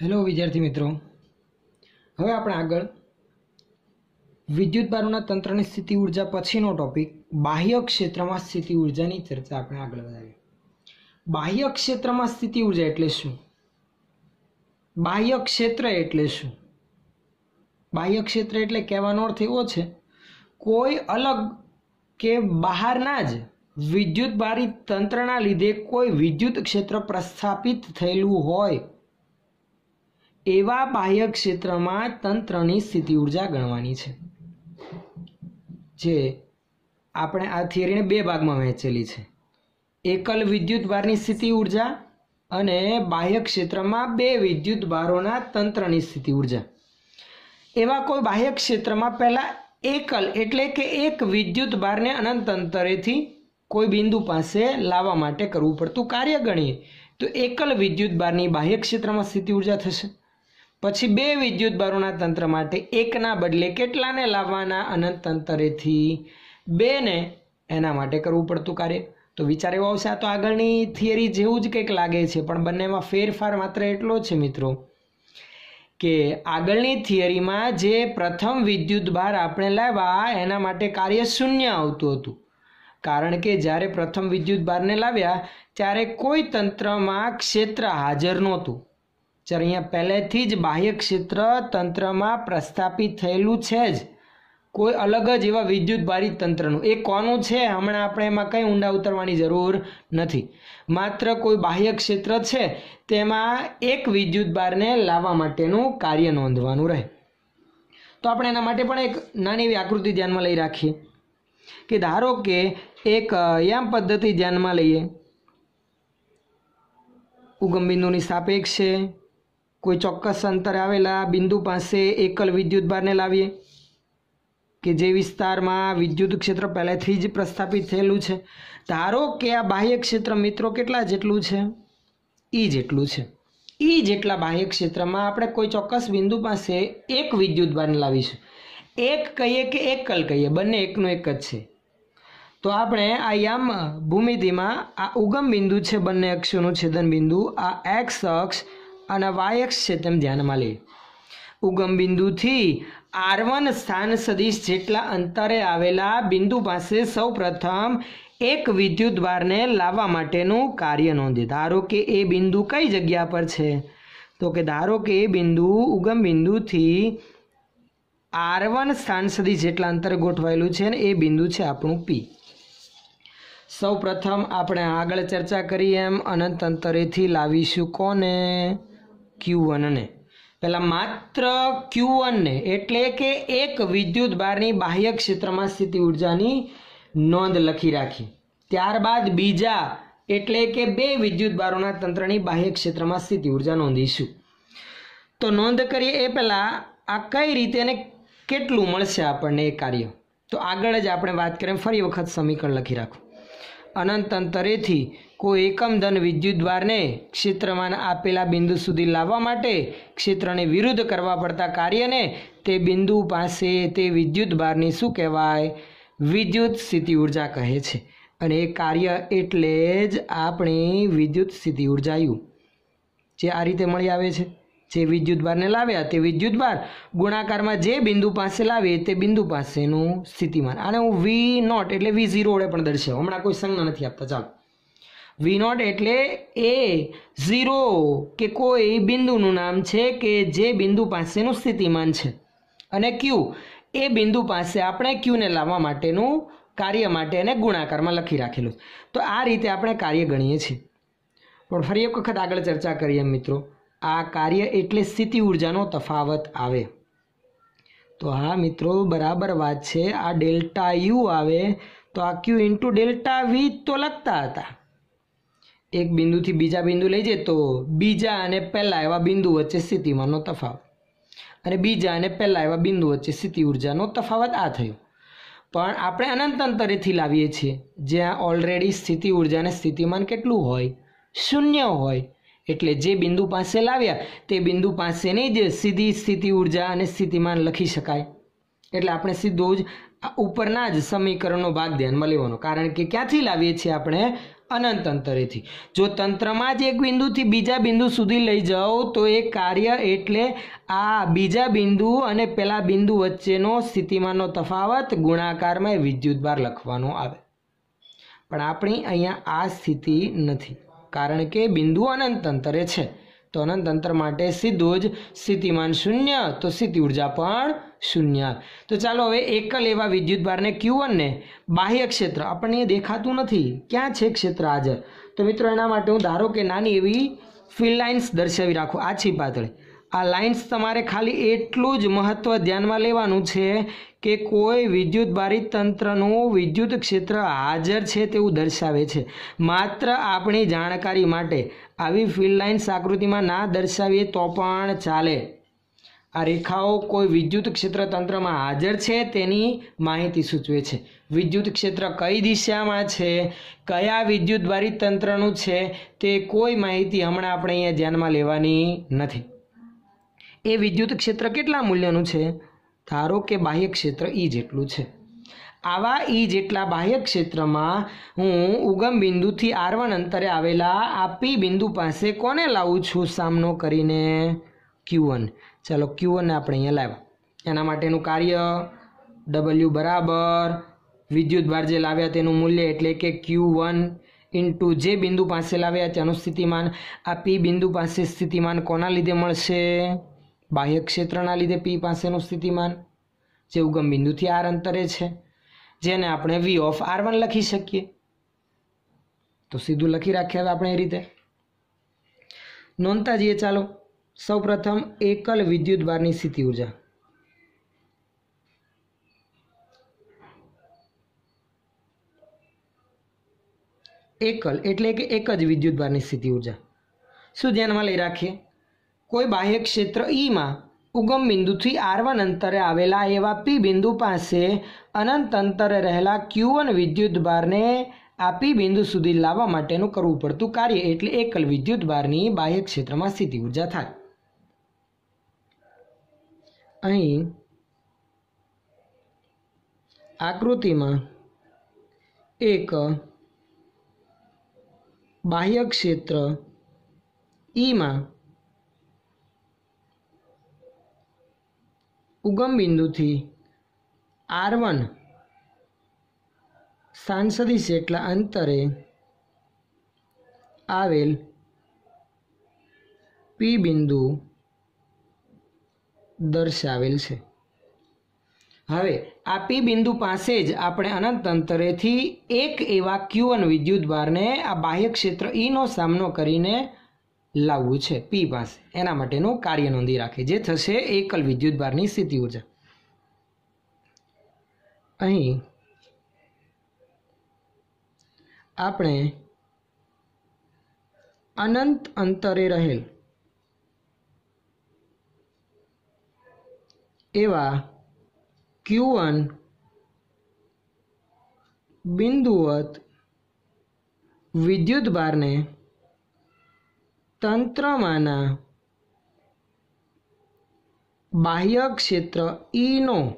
hello વિદ્યાર્થી મિત્રો હવે આપણે આગળ વિદ્યુત બારુના તંત્રની સ્થિતિ ઉર્જા પછીનો ટોપિક બાહ્ય ક્ષેત્રમાં સ્થિતિ ઉર્જાની ચર્ચા આપણે આગળ વધારીએ બાહ્ય ક્ષેત્રમાં સ્થિતિ ઉર્જા એટલે શું બાહ્ય ક્ષેત્ર એટલે શું બાહ્ય ક્ષેત્ર એટલે કહેવાનો અર્થ એવો છે કોઈ અલગ કે બહારના જ વિદ્યુત બારી તંત્રના લીધે કોઈ વિદ્યુત ક્ષેત્ર પ્રસ્થાપિત થયેલું હોય એવા બાહ્ય ક્ષેત્રમાં તંત્રની સ્થિતિ ઉર્જા ગણવાની છે જે આપણે આ થિયરીને બે ભાગમાં વહેંચેલી છે એકલ વિદ્યુત ભારની સ્થિતિ ઉર્જા અને બાહ્ય ક્ષેત્રમાં બે વિદ્યુત ભારોના તંત્રની સ્થિતિ ઉર્જા એવા કોઈ બાહ્ય ક્ષેત્રમાં પહેલાં એકલ એટલે કે એક વિદ્યુત ભારને અનંત અંતરેથી કોઈ બિંદુ પાસે લાવવા માટે કરવું પડતું કાર્ય ગણીએ તો એકલ વિદ્યુત ભારની બાહ્ય ક્ષેત્રમાં સ્થિતિ ઉર્જા થશે પછી બે વિદ્યુત બારોના તંત્ર માટે એકના બદલે કેટલાને લાવવાના અનંત તંત્રથી બેને એના માટે કરવું પડતું કાર્ય તો વિચાર એવો આવશે આ તો આગળની થિયરી જેવું જ કંઈક લાગે છે પણ બંનેમાં ફેરફાર માત્ર એટલો છે મિત્રો કે આગળની થિયરીમાં જે પ્રથમ વિદ્યુત ભાર આપણે લાવ્યા એના માટે કાર્ય શૂન્ય આવતું હતું કારણ કે જ્યારે પ્રથમ વિદ્યુત ભારને લાવ્યા ત્યારે કોઈ તંત્રમાં ક્ષેત્ર હાજર નહોતું જ્યારે અહીંયા પહેલેથી જ બાહ્ય ક્ષેત્ર તંત્રમાં પ્રસ્થાપિત થયેલું છે જ કોઈ અલગ જ એવા વિદ્યુત ભારી તંત્રનું એ કોનું છે હમણાં આપણે એમાં કંઈ ઊંડા ઉતરવાની જરૂર નથી માત્ર કોઈ બાહ્ય ક્ષેત્ર છે તેમાં એક વિદ્યુત વિદ્યુતભારને લાવવા માટેનું કાર્ય નોંધવાનું રહે તો આપણે એના માટે પણ એક નાની એવી આકૃતિ ધ્યાનમાં લઈ રાખીએ કે ધારો કે એક યામ પદ્ધતિ ધ્યાનમાં લઈએ ઉગમબિંદુની સાપેક્ષ છે કોઈ ચોક્કસ અંતર આવેલા બિંદુ પાસે એકલ વિદ્યુતભારને લાવીએ કે જે વિસ્તારમાં વિદ્યુત ક્ષેત્ર પહેલેથી જ પ્રસ્થાપિત થયેલું છે ધારો કે આ બાહ્ય ક્ષેત્ર મિત્રો કેટલા જેટલું છે એ e જેટલું છે એ e જેટલા બાહ્ય ક્ષેત્રમાં આપણે કોઈ ચોક્કસ બિંદુ પાસે એક વિદ્યુતભારને લાવીશું એક કહીએ કે એકલ કહીએ બંને એકનો એક જ છે તો આપણે આ યામ ભૂમિતિમાં આ ઉગમ બિંદુ છે બંને અક્ષોનું છેદન બિંદુ આ એક્સ અક્ષ અને વાયક છે તેમ ધ્યાનમાં લઈએ ઉગમ બિંદુથી આર વન સ્થાન સદીશ જેટલા અંતરે આવેલા બિંદુ પાસે સૌ પ્રથમ એક વિદ્યુત દ્વારને લાવવા માટેનું કાર્ય નોંધે ધારો કે એ બિંદુ કઈ જગ્યા પર છે તો કે ધારો કે એ બિંદુ ઉગમ બિંદુથી આર વન સ્થાન સદી જેટલા અંતરે ગોઠવાયેલું છે ને એ બિંદુ છે આપણું પી સૌ પ્રથમ આપણે આગળ ચર્ચા કરી એમ અનંત અંતરેથી લાવીશું કોને ક્યુ વનને પહેલાં માત્ર ક્યુ વનને એટલે કે એક વિદ્યુત ભારની બાહ્ય ક્ષેત્રમાં સ્થિતિ ઉર્જાની નોંધ લખી રાખી ત્યારબાદ બીજા એટલે કે બે વિદ્યુત બારોના તંત્રની બાહ્ય ક્ષેત્રમાં સ્થિતિ ઉર્જા નોંધીશું તો નોંધ કરીએ એ પહેલાં આ કઈ રીતે અને કેટલું મળશે આપણને એ કાર્ય તો આગળ જ આપણે વાત કરીએ ફરી વખત સમીકરણ લખી રાખો અનંત અંતરેથી કોઈ એકમ ધન વિદ્યુદ્વારને ક્ષેત્રમાન આપેલા બિંદુ સુધી લાવવા માટે ક્ષેત્રને વિરુદ્ધ કરવા પડતા કાર્યને તે બિંદુ પાસે તે વિદ્યુતભારની શું કહેવાય વિદ્યુત સ્થિતિ ઉર્જા કહે છે અને એ કાર્ય એટલે જ આપણી વિદ્યુત સ્થિતિ ઉર્જાયું જે આ રીતે મળી આવે છે જે વિદ્યુતભારને લાવ્યા તે વિદ્યુતભાર ગુણાકારમાં જે બિંદુ પાસે લાવીએ તે બિંદુ પાસેનું સ્થિતિમાન આને હું વી નોટ એટલે વી ઝીરો વડે પણ દર્શાવું હમણાં કોઈ સંજ્ઞા નથી આપતા ચાલો વી નોટ એટલે એ ઝીરો કે કોઈ બિંદુનું નામ છે કે જે બિંદુ પાસેનું સ્થિતિમાન છે અને ક્યુ એ બિંદુ પાસે આપણે ક્યુને લાવવા માટેનું કાર્ય માટે એને ગુણાકારમાં લખી રાખેલું તો આ રીતે આપણે કાર્ય ગણીએ છીએ પણ ફરી એક વખત આગળ ચર્ચા કરીએ મિત્રો આ કાર્ય એટલે સ્થિતિ ઉર્જાનો તફાવત આવે તો હા મિત્રો બરાબર વાત છે આ ડેલ્ટા યુ આવે તો આ ક્યુ ઇન્ટુ ડેલ્ટા વી તો લખતા હતા એક બિંદુથી બીજા બિંદુ લઈ જાય તો બીજા અને પહેલાં એવા બિંદુ વચ્ચે સ્થિતિમાંનો તફાવત અને બીજા અને પહેલાં એવા બિંદુ વચ્ચે સ્થિતિ ઉર્જાનો તફાવત આ થયો પણ આપણે અનંત અંતરેથી લાવીએ છીએ જ્યાં ઓલરેડી સ્થિતિ ઉર્જાને સ્થિતિમાન કેટલું હોય શૂન્ય હોય એટલે જે બિંદુ પાસે લાવ્યા તે બિંદુ પાસેની જ સીધી સ્થિતિ ઉર્જા અને સ્થિતિમાન લખી શકાય એટલે આપણે સીધો જ ઉપરના જ સમીકરણનો ભાગ ધ્યાનમાં લેવાનો કારણ કે ક્યાંથી લાવીએ છીએ આપણે અનંત અંતરેથી જો તંત્રમાં જ એક બિંદુથી બીજા બિંદુ સુધી લઈ જાઓ તો એ કાર્ય એટલે આ બીજા બિંદુ અને પેલા બિંદુ વચ્ચેનો સ્થિતિમાનનો તફાવત ગુણાકારમાં વિદ્યુતભાર લખવાનો આવે પણ આપણી અહીંયા આ સ્થિતિ નથી કારણ કે બિંદુ અનંત અંતરે છે તો અનંત અંતર માટે સીધું જ સ્થિતિમાન શૂન્ય તો સ્થિતિ ઉર્જા પણ શૂન્ય તો ચાલો હવે એકલ એવા વિદ્યુતભારને ક્યુ વનને બાહ્ય ક્ષેત્ર આપણને એ દેખાતું નથી ક્યાં છે ક્ષેત્ર હાજર તો મિત્રો એના માટે હું ધારો કે નાની એવી ફિલ્ડ લાઇન્સ દર્શાવી રાખું આછી પાતળી આ લાઇન્સ તમારે ખાલી એટલું જ મહત્ત્વ ધ્યાનમાં લેવાનું છે કે કોઈ વિદ્યુતભારી તંત્રનું વિદ્યુત ક્ષેત્ર હાજર છે તેવું દર્શાવે છે માત્ર આપણી જાણકારી માટે આવી ફિલ્ડ લાઇન્સ આકૃતિમાં ના દર્શાવીએ તો પણ ચાલે આ રેખાઓ કોઈ વિદ્યુત ક્ષેત્ર તંત્રમાં હાજર છે તેની માહિતી સૂચવે છે વિદ્યુત ક્ષેત્ર કઈ દિશામાં છે કયા વિદ્યુત બારી તંત્રનું છે તે કોઈ માહિતી હમણાં આપણે અહીંયા ધ્યાનમાં લેવાની નથી એ વિદ્યુત ક્ષેત્ર કેટલા મૂલ્યનું છે ધારો કે બાહ્ય ક્ષેત્ર ઈ e જેટલું છે આવા ઈ e જેટલા બાહ્ય ક્ષેત્રમાં હું ઉગમ બિંદુથી આર વન અંતરે આવેલા આ પી બિંદુ પાસે કોને લાવું છું સામનો કરીને ક્યુ વન ચાલો ક્યુ વનને આપણે અહીંયા લાવ્યા એના માટેનું કાર્ય ડબલ્યુ બરાબર વિદ્યુત ભાર જે લાવ્યા તેનું મૂલ્ય એટલે કે ક્યુ વન ઇન્ટુ જે બિંદુ પાસે લાવ્યા ત્યાંનું સ્થિતિમાન આ પી બિંદુ પાસે સ્થિતિમાન કોના લીધે મળશે બાહ્ય ક્ષેત્રના લીધે પી પાસેનું સ્થિતિમાન જે ઉગમ બિંદુથી આર અંતરે છે જેને આપણે વી ઓફ આર વન લખી શકીએ તો સીધું લખી રાખ્યા આપણે એ રીતે નોંધતા જઈએ ચાલો સૌપ્રથમ એકલ વિદ્યુત બારની સ્થિતિ ઉર્જા એકલ એટલે કે એક જ વિદ્યુત બારની સ્થિતિ ઉર્જા શું ધ્યાનમાં લઈ રાખીએ કોઈ બાહ્ય ક્ષેત્ર ઈમાં e ઉગમ બિંદુથી આર વન અંતરે આવેલા એવા પી બિંદુ પાસે અનંત અંતરે રહેલા ક્યુ વન વિદ્યુતભારને આ પી બિંદુ સુધી લાવવા માટેનું કરવું પડતું કાર્ય એટલે એકલ વિદ્યુતભારની બાહ્ય ક્ષેત્રમાં સ્થિતિ ઉર્જા થાય અહીં આકૃતિમાં એક બાહ્ય ક્ષેત્ર ઈમાં e ઉગમ બિંદુથી આર વન સાંસદીશ જેટલા અંતરે આવેલ પી બિંદુ દર્શાવેલ છે હવે આ પી બિંદુ પાસે જ આપણે અનંત અંતરેથી એક એવા ક્યુઅન વિદ્યુતભારને આ બાહ્ય ક્ષેત્ર ઈનો e સામનો કરીને લાવવું છે પી પાસે એના માટેનું કાર્ય નોંધી રાખે જે થશે એકલ વિદ્યુતભારની સ્થિતિ ઉર્જા અહીં આપણે અનંત અંતરે રહેલ એવા ક્યુ વન બિંદુવત વિદ્યુતભારને તંત્રમાંના બાહ્ય ક્ષેત્ર ઈનો e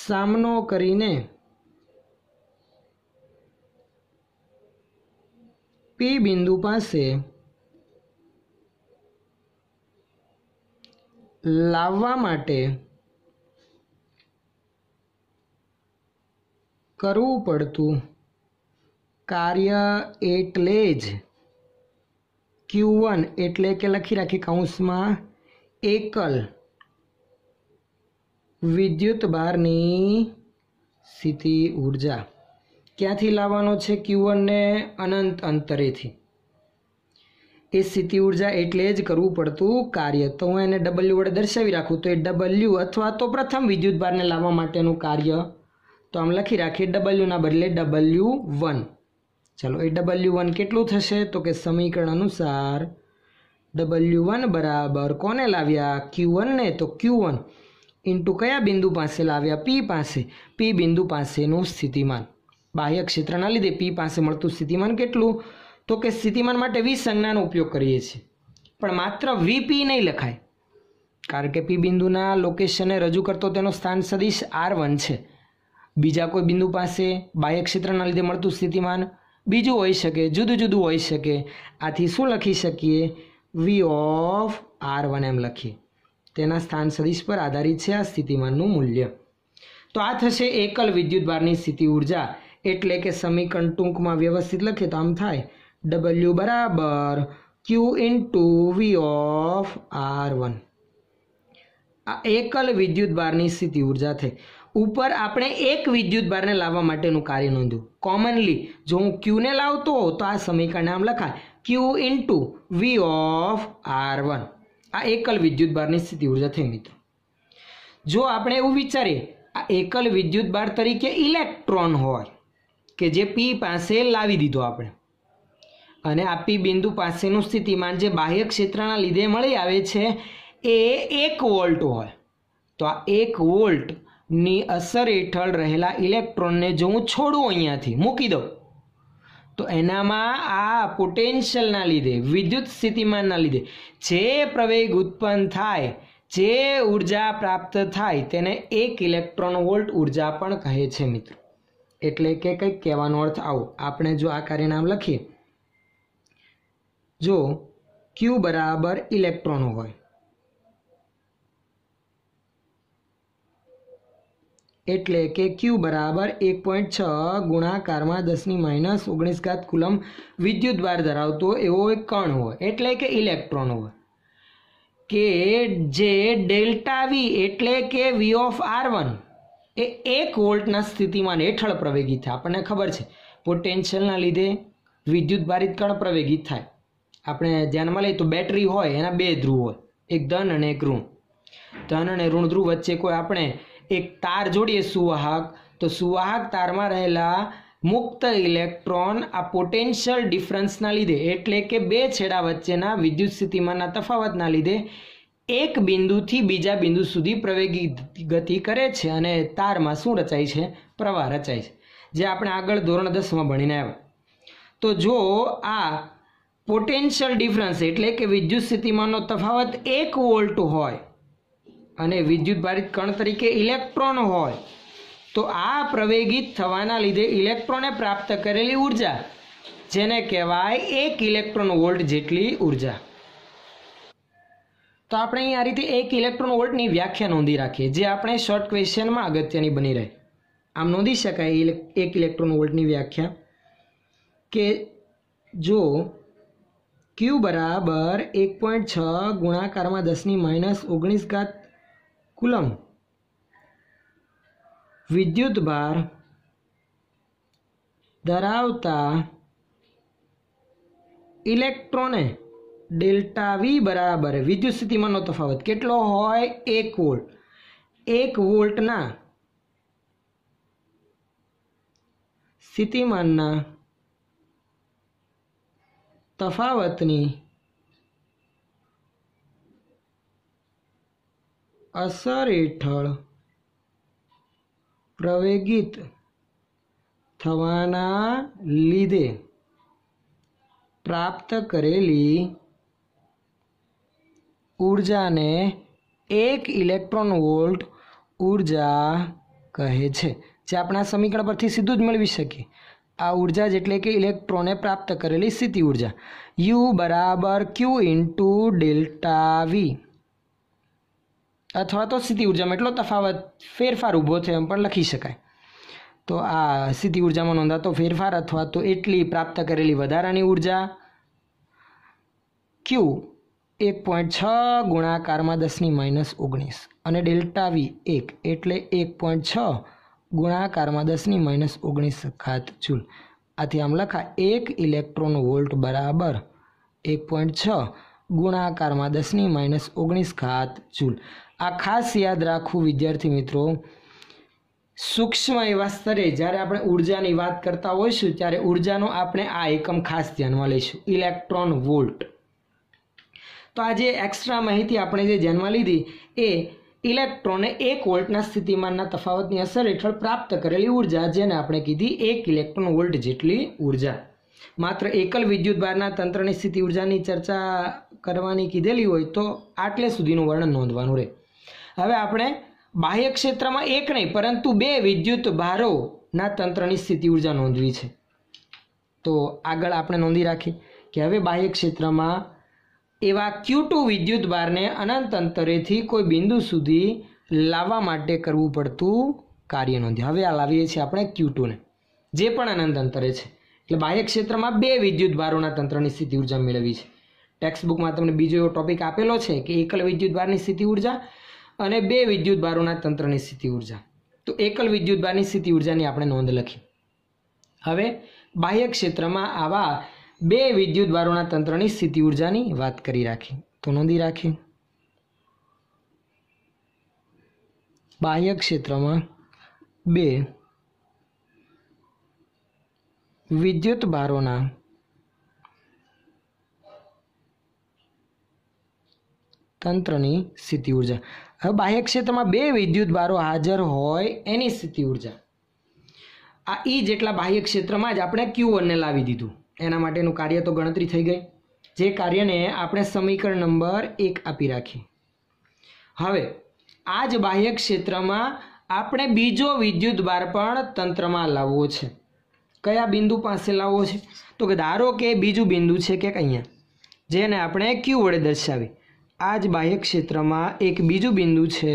સામનો કરીને પી બિંદુ પાસે લાવવા માટે કરવું પડતું કાર્ય એટલે જ ક્યુ વન એટલે કે લખી રાખી કૌંસમાં એકલ વિદ્યુત ભારની સ્થિતિ ઉર્જા ક્યાંથી લાવવાનો છે ક્યુ વનને અનંત અંતરેથી એ સ્થિતિ ઉર્જા એટલે જ કરવું પડતું કાર્ય તો હું એને ડબલ્યુ વડે દર્શાવી રાખું તો એ ડબલ્યુ અથવા તો પ્રથમ વિદ્યુત ભારને લાવવા માટેનું કાર્ય તો આમ લખી રાખીએ ડબલ્યુના બદલે ડબલ્યુ વન ચાલો એ ડબલ્યુ વન કેટલું થશે તો કે સમીકરણ અનુસાર ડબલ્યુ વન બરાબર કોને લાવ્યા ક્યુ વનને તો ક્યુ વન ઇન્ટુ કયા બિંદુ પાસે લાવ્યા પી પાસે પી બિંદુ પાસેનું સ્થિતિમાન બાહ્ય ક્ષેત્રના લીધે પી પાસે મળતું સ્થિતિમાન કેટલું તો કે સ્થિતિમાન માટે વી સંજ્ઞાનો ઉપયોગ કરીએ છીએ પણ માત્ર વીપી નહીં લખાય કારણ કે પી બિંદુના લોકેશને રજૂ કરતો તેનો સ્થાન સદીશ આર વન છે બીજા કોઈ બિંદુ પાસે બાહ્ય ક્ષેત્રના લીધે મળતું સ્થિતિમાન બીજું હોઈ શકે જુદું જુદું હોઈ શકે આથી શું લખી શકીએ વી ઓફ આર વન એમ લખીએ તેના સ્થાન સદિશ પર આધારિત છે આ સ્થિતિમાનનું મૂલ્ય તો આ થશે એકલ વિદ્યુતભારની સ્થિતિ ઉર્જા એટલે કે સમીકરણ ટૂંકમાં વ્યવસ્થિત લખે તો આમ થાય ડબલ્યુ બરાબર Q into V of R one આ એકલ વિદ્યુત બારની સ્થિતિ ઉર્જા થઈ ઉપર આપણે એક વિદ્યુત બારને લાવવા માટેનું કાર્ય નોંધ્યું કોમનલી જો હું ક્યુને લાવતો હોઉં તો આ સમીકરણ આમ લખાય Q into V of R one આ એકલ વિદ્યુત બારની સ્થિતિ ઉર્જા થઈ મિત્રો જો આપણે એવું વિચારીએ આ એકલ વિદ્યુત બાર તરીકે ઇલેક્ટ્રોન હોય કે જે પી પાસે લાવી દીધો આપણે અને આ પી બિંદુ પાસેનું સ્થિતિમાન જે બાહ્ય ક્ષેત્રના લીધે મળી આવે છે એ એક વોલ્ટ હોય તો આ એક વોલ્ટની અસર હેઠળ રહેલા ઇલેક્ટ્રોનને જો હું છોડું અહીંયાથી મૂકી દઉં તો એનામાં આ પોટેન્શિયલના લીધે વિદ્યુત સ્થિતિમાનના લીધે જે પ્રવેગ ઉત્પન્ન થાય જે ઉર્જા પ્રાપ્ત થાય તેને એક ઇલેક્ટ્રોન વોલ્ટ ઉર્જા પણ કહે છે મિત્રો એટલે કે કંઈક કહેવાનો અર્થ આવો આપણે જો આ કાર્યનામ લખીએ જો ક્યુ બરાબર ઇલેક્ટ્રોન હોય એટલે કે ક્યુ બરાબર એક પોઈન્ટ છ ગુણાકારમાં દસની માઇનસ ઓગણીસ ઘાત કુલમ વિદ્યુત વિદ્યુતભાર ધરાવતો એવો એક કણ હોય એટલે કે ઇલેક્ટ્રોન હોય કે જે ડેલ્ટા વી એટલે કે વી ઓફ આર વન એ એક વોલ્ટના સ્થિતિમાં હેઠળ પ્રવેગિત થાય આપણને ખબર છે પોટેન્શિયલના લીધે વિદ્યુત વિદ્યુતભારિત કણ પ્રવેગિત થાય આપણે ધ્યાનમાં લઈએ તો બેટરી હોય એના બે ધ્રુવ હોય એક ધન અને એક ઋણ ધન અને ઋણ ધ્રુવ વચ્ચે કોઈ આપણે એક તાર જોડીએ સુવાહક તો સુવાહક તારમાં રહેલા મુક્ત ઇલેક્ટ્રોન આ પોટેન્શિયલ ડિફરન્સના લીધે એટલે કે બે છેડા વચ્ચેના વિદ્યુત સ્થિતિમાનના તફાવતના લીધે એક બિંદુથી બીજા બિંદુ સુધી પ્રવેગી ગતિ કરે છે અને તારમાં શું રચાય છે પ્રવાહ રચાય છે જે આપણે આગળ ધોરણ દસમાં ભણીને આવ્યા તો જો આ પોટેન્શિયલ ડિફરન્સ એટલે કે વિદ્યુત સ્થિતિમાંનો તફાવત એક વોલ્ટ હોય અને વિદ્યુતભારિત કણ તરીકે ઇલેક્ટ્રોન હોય તો આ પ્રવેગિત થવાના લીધે ઇલેક્ટ્રોને પ્રાપ્ત કરેલી ઉર્જા જેને કહેવાય એક ઇલેક્ટ્રોન વોલ્ટ જેટલી ઉર્જા તો આપણે અહીં આ રીતે એક ઇલેક્ટ્રોન વોલ્ટની વ્યાખ્યા નોંધી રાખીએ જે આપણે શોર્ટ ક્વેશ્ચનમાં અગત્યની બની રહે આમ નોંધી શકાય એક ઇલેક્ટ્રોન વોલ્ટની વ્યાખ્યા કે જો ક્યુ બરાબર એક પોઈન્ટ છ ગુણાકારમાં દસની માઇનસ ઓગણીસ ઘાત કુલમ વિદ્યુતભાર ધરાવતા ઇલેક્ટ્રોને ડેલ્ટા વી બરાબર વિદ્યુત સ્થિતિમાનનો તફાવત કેટલો હોય એક વોલ્ટ એક વોલ્ટના સ્થિતિમાનના તફાવતની અસર હેઠળ પ્રવેગિત થવાના લીધે પ્રાપ્ત કરેલી ઊર્જાને એક ઇલેક્ટ્રોન વોલ્ટ ઊર્જા કહે છે જે આપણા સમીકરણ પરથી સીધું જ મેળવી શકીએ આ ઊર્જા જ એટલે કે ઇલેક્ટ્રોને પ્રાપ્ત કરેલી સ્થિતિ ઉર્જા યુ બરાબર ક્યુ ઇન્ટુ ડેલ્ટા વી અથવા તો સ્થિતિ ઉર્જામાં એટલો તફાવત ફેરફાર ઊભો થયો એમ પણ લખી શકાય તો આ સ્થિતિ ઉર્જામાં નોંધાતો ફેરફાર અથવા તો એટલી પ્રાપ્ત કરેલી વધારાની ઉર્જા ક્યુ એક પોઈન્ટ છ ગુણાકારમાં દસની માઇનસ ઓગણીસ અને ડેલ્ટા વી એક એટલે એક પોઈન્ટ છ ગુણાકારમાં દસની માઇનસ ઓગણીસ ખાત જૂલ આથી આમ લખા એક ઇલેક્ટ્રોન વોલ્ટ બરાબર એક પોઈન્ટ છ ગુણાકારમાં દસની માઇનસ ઓગણીસ ઘાત જૂલ આ ખાસ યાદ રાખવું વિદ્યાર્થી મિત્રો સૂક્ષ્મ એવા સ્તરે જ્યારે આપણે ઉર્જાની વાત કરતા હોઈશું ત્યારે ઉર્જાનો આપણે આ એકમ ખાસ ધ્યાનમાં લઈશું ઇલેક્ટ્રોન વોલ્ટ તો આ જે એક્સ્ટ્રા માહિતી આપણે જે ધ્યાનમાં લીધી એ ઇલેક્ટ્રોને એક વોલ્ટના સ્થિતિમાનના તફાવતની અસર હેઠળ પ્રાપ્ત કરેલી ઉર્જા જેને આપણે કીધી એક ઇલેક્ટ્રોન વોલ્ટ જેટલી ઉર્જા માત્ર એકલ વિદ્યુત ભારના તંત્રની સ્થિતિ ઉર્જાની ચર્ચા કરવાની કીધેલી હોય તો આટલે સુધીનું વર્ણન નોંધવાનું રહે હવે આપણે બાહ્ય ક્ષેત્રમાં એક નહીં પરંતુ બે વિદ્યુત ભારોના તંત્રની સ્થિતિ ઉર્જા નોંધવી છે તો આગળ આપણે નોંધી રાખીએ કે હવે બાહ્ય ક્ષેત્રમાં એવા ક્યુ ટુ વિદ્યુત ભારને અનંત અંતરેથી કોઈ બિંદુ સુધી લાવવા માટે કરવું પડતું કાર્ય નોંધ્યું હવે આ લાવીએ છીએ આપણે ક્યુ ટુને જે પણ અનંત અંતરે છે એટલે બાહ્ય ક્ષેત્રમાં બે વિદ્યુત ભારોના તંત્રની સ્થિતિ ઉર્જા મેળવી છે ટેક્સ્ટ બુકમાં તમને બીજો એવો ટોપિક આપેલો છે કે એકલ વિદ્યુત ભારની સ્થિતિ ઉર્જા અને બે વિદ્યુત ભારોના તંત્રની સ્થિતિ ઉર્જા તો એકલ વિદ્યુત ભારની સ્થિતિ ઉર્જાની આપણે નોંધ લખી હવે બાહ્ય ક્ષેત્રમાં આવા બે વિદ્યુત ભારોના તંત્રની સ્થિતિ ઉર્જાની વાત કરી રાખી તો નોંધી રાખી બાહ્ય ક્ષેત્રમાં બે વિદ્યુત ભારોના તંત્રની સ્થિતિ ઉર્જા હવે બાહ્ય ક્ષેત્રમાં બે વિદ્યુત ભારો હાજર હોય એની સ્થિતિ ઉર્જા આ ઈ e જેટલા બાહ્ય ક્ષેત્રમાં જ આપણે ક્યુ વનને લાવી દીધું એના માટેનું કાર્ય તો ગણતરી થઈ ગઈ જે કાર્યને આપણે સમીકરણ નંબર એક આપી રાખી હવે આ જ બાહ્ય ક્ષેત્રમાં આપણે બીજો વિદ્યુત ભાર પણ તંત્રમાં લાવવો છે કયા બિંદુ પાસે લાવવો છે તો કે ધારો કે બીજું બિંદુ છે કે અહીંયા જેને આપણે ક્યુ વડે દર્શાવી આ જ બાહ્ય ક્ષેત્રમાં એક બીજું બિંદુ છે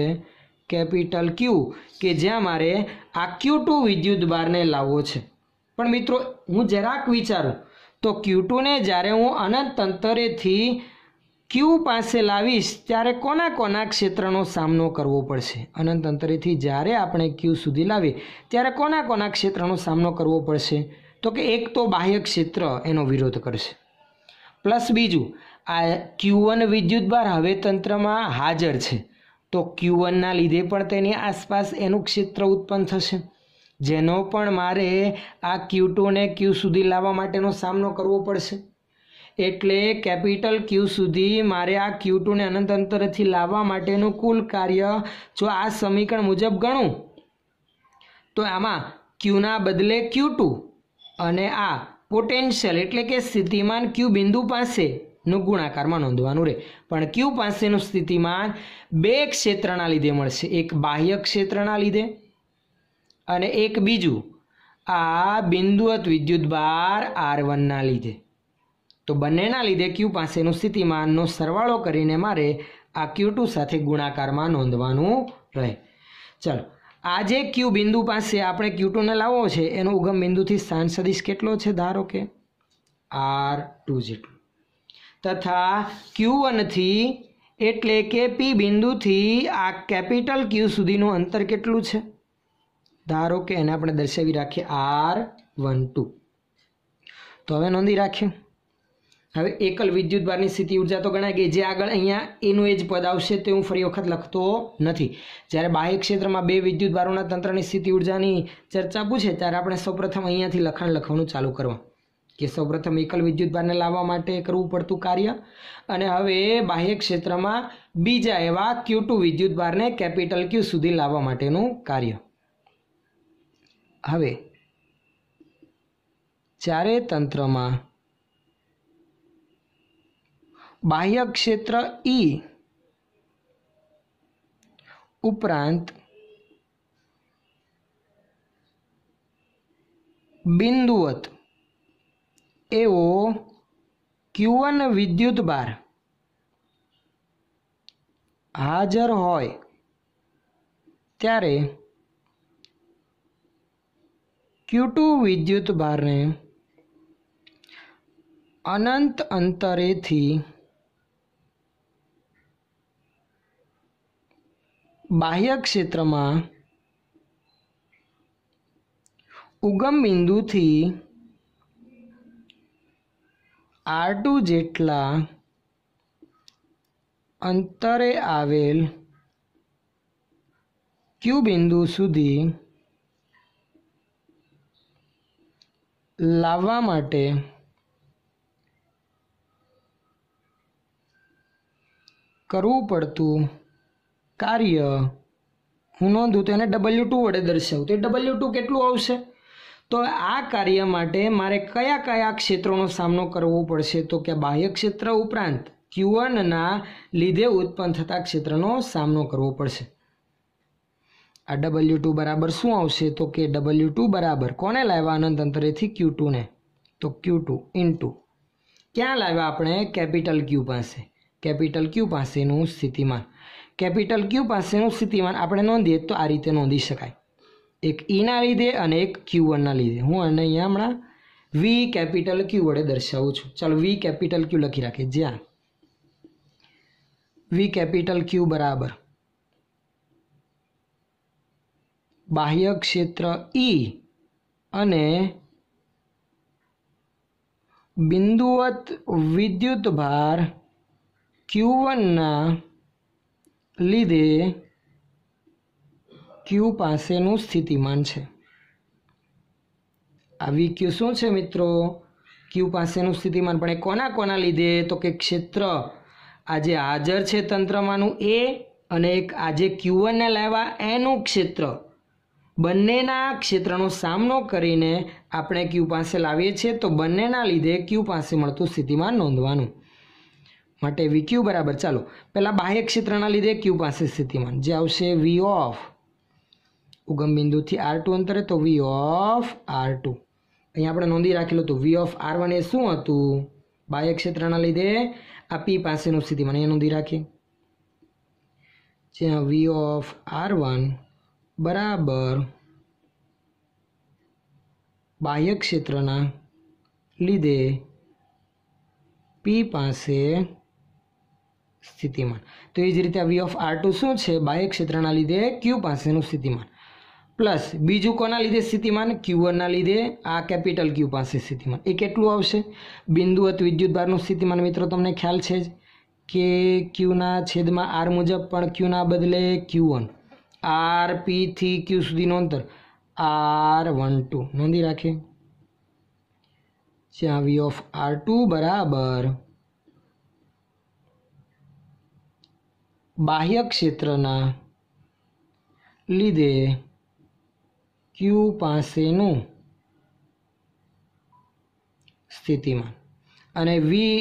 કેપિટલ ક્યુ કે જ્યાં મારે આ ક્યુ ટુ વિદ્યુત બારને લાવવો છે પણ મિત્રો હું જરાક વિચારું તો ક્યુ ટુને જ્યારે હું અનંત અંતરેથી ક્યુ પાસે લાવીશ ત્યારે કોના કોના ક્ષેત્રનો સામનો કરવો પડશે અનંત અંતરીથી જ્યારે આપણે ક્યુ સુધી લાવીએ ત્યારે કોના કોના ક્ષેત્રનો સામનો કરવો પડશે તો કે એક તો બાહ્ય ક્ષેત્ર એનો વિરોધ કરશે પ્લસ બીજું આ ક્યુ વન વિદ્યુતભાર હવે તંત્રમાં હાજર છે તો ક્યુ વનના લીધે પણ તેની આસપાસ એનું ક્ષેત્ર ઉત્પન્ન થશે જેનો પણ મારે આ ક્યુ ટુને ક્યુ સુધી લાવવા માટેનો સામનો કરવો પડશે એટલે કેપિટલ ક્યુ સુધી મારે આ ક્યુ ટુને અનંત અંતરથી લાવવા માટેનું કુલ કાર્ય જો આ સમીકરણ મુજબ ગણું તો આમાં ક્યુના બદલે ક્યુ ટુ અને આ પોટેન્શિયલ એટલે કે સ્થિતિમાન ક્યુ બિંદુ પાસે નું ગુણાકારમાં નોંધવાનું રહે પણ ક્યુ પાસેનું સ્થિતિમાન બે ક્ષેત્રના લીધે મળશે એક બાહ્ય ક્ષેત્રના લીધે અને એક બીજું આ બિંદુવત વિદ્યુત બાર આર વનના લીધે તો બંનેના લીધે ક્યુ પાસેનું સ્થિતિમાનનો સરવાળો કરીને મારે આ ક્યુ ટુ સાથે ગુણાકારમાં નોંધવાનું રહે ચલો આ જે ક્યુ બિંદુ પાસે આપણે ક્યુ ટુને લાવવો છે એનો ઉગમ બિંદુથી સ્થાન સદીશ કેટલો છે ધારો કે આર ટુ જેટલું તથા ક્યુ વનથી એટલે કે પી બિંદુથી આ કેપિટલ ક્યુ સુધીનું અંતર કેટલું છે ધારો કે એને આપણે દર્શાવી રાખીએ આર વન ટુ તો હવે નોંધી રાખીએ હવે એકલ વિદ્યુતભારની સ્થિતિ ઉર્જા તો ગણાય ગઈ જે આગળ અહીંયા એનું એ જ પદ આવશે તે હું ફરી વખત લખતો નથી જ્યારે બાહ્ય ક્ષેત્રમાં બે વિદ્યુતભારોના તંત્રની સ્થિતિ ઉર્જાની ચર્ચા પૂછે ત્યારે આપણે સૌપ્રથમ અહીંયાથી લખાણ લખવાનું ચાલુ કરવા કે સૌપ્રથમ એકલ વિદ્યુતભારને લાવવા માટે કરવું પડતું કાર્ય અને હવે બાહ્ય ક્ષેત્રમાં બીજા એવા ક્યુ ટુ વિદ્યુતભારને કેપિટલ ક્યુ સુધી લાવવા માટેનું કાર્ય હવે જ્યારે તંત્રમાં બાહ્ય ક્ષેત્ર ઈ e ઉપરાંત બિંદુવત એવો ક્યુવન વિદ્યુતભાર હાજર હોય ત્યારે ક્યુટુ ટુ વિદ્યુતભારને અનંત અંતરેથી બાહ્ય ક્ષેત્રમાં ઉગમ બિંદુથી આર ટુ જેટલા અંતરે આવેલ ક્યુ બિંદુ સુધી લાવવા માટે કરવું પડતું કાર્ય હું નોંધું તો એને ડબલ્યુ ટુ વડે દર્શાવું તો એ ડબલ્યુ ટુ કેટલું આવશે તો આ કાર્ય માટે મારે કયા કયા ક્ષેત્રોનો સામનો કરવો પડશે તો કે બાહ્ય ક્ષેત્ર ઉપરાંત ક્યુઅનના લીધે ઉત્પન્ન થતા ક્ષેત્રનો સામનો કરવો પડશે આ ડબલ્યુ ટુ બરાબર શું આવશે તો કે ડબલ્યુ ટુ બરાબર કોને લાવ્યા અનંત અંતરેથી ક્યુ ટુને તો ક્યુ ટુ ઇન ટુ ક્યાં લાવ્યા આપણે કેપિટલ ક્યુ પાસે કેપિટલ ક્યુ પાસેનું સ્થિતિમાન કેપિટલ ક્યુ પાસેનું સ્થિતિમાન આપણે નોંધીએ તો આ રીતે નોંધી શકાય એક ઈના e લીધે અને એક ક્યુ વનના લીધે હું અને અહીંયા હમણાં વી કેપિટલ ક્યુ વડે દર્શાવું છું ચાલો વી કેપિટલ ક્યુ લખી રાખે જ્યાં વી કેપિટલ ક્યુ બરાબર બાહ્ય ક્ષેત્ર ઈ e અને બિંદુવત વિદ્યુતભાર ક્યુ વનના લીધે ક્યુ પાસેનું સ્થિતિમાન છે આવી ક્યુ શું છે મિત્રો ક્યુ પાસેનું સ્થિતિમાન પણ એ કોના કોના લીધે તો કે ક્ષેત્ર આજે હાજર છે તંત્રમાંનું એ અને એક આજે ક્યુવનને વનને એનું ક્ષેત્ર બંનેના ક્ષેત્રનો સામનો કરીને આપણે ક્યુ પાસે લાવીએ છીએ તો બંનેના લીધે ક્યુ પાસે મળતું સ્થિતિમાન નોંધવાનું માટે વી ક્યુ બરાબર ચાલો પહેલાં બાહ્ય ક્ષેત્રના લીધે ક્યુ પાસે સ્થિતિમાન જે આવશે વી ઓફ ઉગમ બિંદુથી આર ટુ અંતરે તો વી ઓફ આર ટુ અહીંયા આપણે નોંધી રાખેલું હતું વી ઓફ આર વન એ શું હતું બાહ્ય ક્ષેત્રના લીધે આ પી પાસેનું સ્થિતિમાન એ નોંધી રાખીએ જ્યાં વી ઓફ આર વન બરાબર બાહ્ય ક્ષેત્રના લીધે પી પાસે સ્થિતિમાન તો એ જ રીતે વી ઓફ આર ટુ શું છે બાહ્ય ક્ષેત્રના લીધે ક્યુ પાસેનું સ્થિતિમાન પ્લસ બીજું કોના લીધે સ્થિતિમાન ક્યુવનના લીધે આ કેપિટલ ક્યુ પાસે સ્થિતિમાન એ કેટલું આવશે બિંદુ અત વિદ્યુતભારનું સ્થિતિમાન મિત્રો તમને ખ્યાલ છે જ કે ક્યુના છેદમાં આર મુજબ પણ ક્યુના બદલે ક્યુ વન આર પીથી ક્યુ સુધીનું અંતર આર વન ટુ નોંધી રાખે જ્યાં વી ઓફ આર ટુ બરાબર બાહ્ય ક્ષેત્રના લીધે ક્યુ પાસેનું સ્થિતિમાં અને વી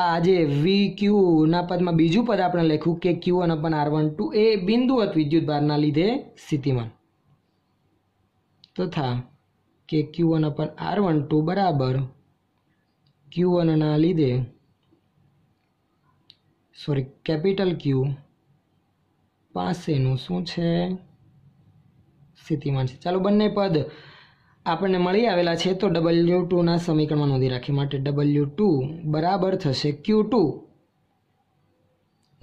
આ આજે વી ક્યુના પદમાં બીજું પદ આપણે લખ્યું કે ક્યુ અને પણ આર વન ટુ એ બિંદુવત વિદ્યુતભારના લીધે સ્થિતિમાં તથા કે ક્યુ અને પણ આર વન ટુ બરાબર ક્યુ અનના લીધે સોરી કેપિટલ ક્યુ પાસેનું શું છે સ્થિતિમાન છે ચાલો બંને પદ આપણને મળી આવેલા છે તો ડબલ્યુ ટુના સમીકરણમાં નોંધી રાખી માટે ડબલ્યુ ટુ બરાબર થશે ક્યુ ટુ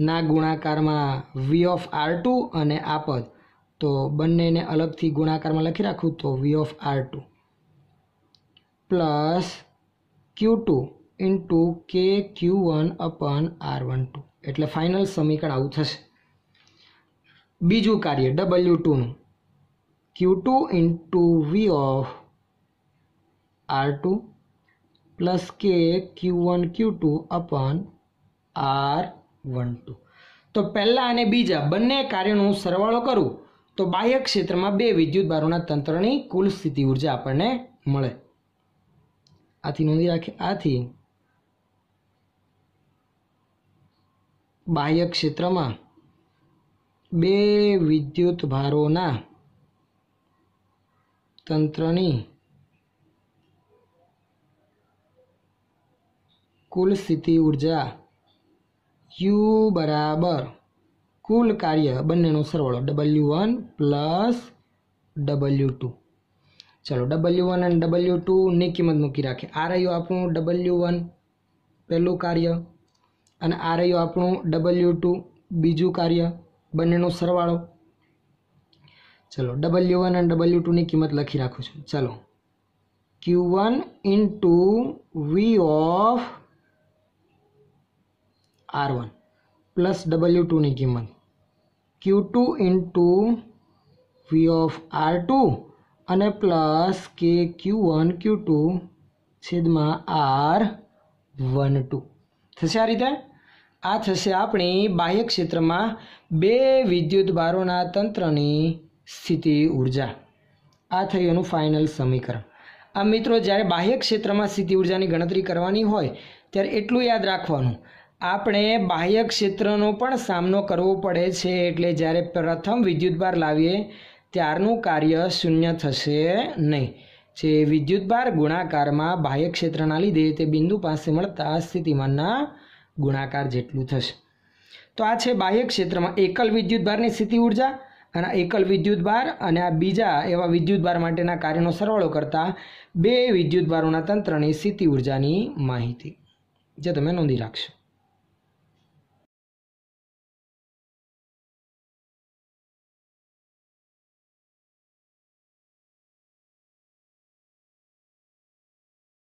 ના ગુણાકારમાં વી ઓફ આર ટુ અને આ પદ તો બંનેને અલગથી ગુણાકારમાં લખી રાખું તો V of R two plus Q two into K Q one upon R one two એટલે ફાઇનલ સમીકરણ આવું થશે બીજું કાર્ય ડબલ્યુ ટુનું Q two into V of R two plus K Q one Q two upon R one two તો પહેલાં અને બીજા બંને કાર્યનો હું સરવાળો કરું તો બાહ્ય ક્ષેત્રમાં બે વિદ્યુત બારોના તંત્રની કુલ સ્થિતિ ઉર્જા આપણને મળે આથી નોંધી રાખે આથી બાહ્ય ક્ષેત્રમાં બે વિદ્યુત ભારોના તંત્રની કુલ સ્થિતિ ઉર્જા યુ બરાબર કુલ કાર્ય બંનેનો સરવાળો W one plus W two ચલો ડબલ્યુ વન અને ડબલ્યુ ટુની કિંમત મૂકી રાખે આ રહ્યું આપણું ડબલ્યુ વન પહેલું કાર્ય અને આ રહ્યું આપણું ડબલ્યુ ટુ બીજું કાર્ય બંનેનો સરવાળો ચલો ડબલ્યુ વન અને ડબલ્યુ ટુની કિંમત લખી રાખું છું ચલો Q one into V of R one plus W ટુની કિંમત Q two into V of R two અને plus K Q one Q two છેદમાં આર વન ટુ થશે આ રીતે આ થશે આપણી બાહ્ય ક્ષેત્રમાં બે વિદ્યુત ભારોના તંત્રની સ્થિતિ ઉર્જા આ થઈ એનું ફાઇનલ સમીકરણ આ મિત્રો જ્યારે બાહ્ય ક્ષેત્રમાં સ્થિતિ ઉર્જાની ગણતરી કરવાની હોય ત્યારે એટલું યાદ રાખવાનું આપણે બાહ્ય ક્ષેત્રનો પણ સામનો કરવો પડે છે એટલે જ્યારે પ્રથમ વિદ્યુતભાર લાવીએ ત્યારનું કાર્ય શૂન્ય થશે નહીં જે વિદ્યુતભાર ગુણાકારમાં બાહ્ય ક્ષેત્રના લીધે તે બિંદુ પાસે મળતા સ્થિતિમાનના ગુણાકાર જેટલું થશે તો આ છે બાહ્ય ક્ષેત્રમાં એકલ વિદ્યુતભારની સ્થિતિ ઉર્જા અને એકલ વિદ્યુતભાર અને આ બીજા એવા વિદ્યુતભાર માટેના કાર્યનો સરવાળો કરતા બે વિદ્યુતભારોના તંત્રની સ્થિતિ ઉર્જાની માહિતી જે તમે નોંધી રાખશો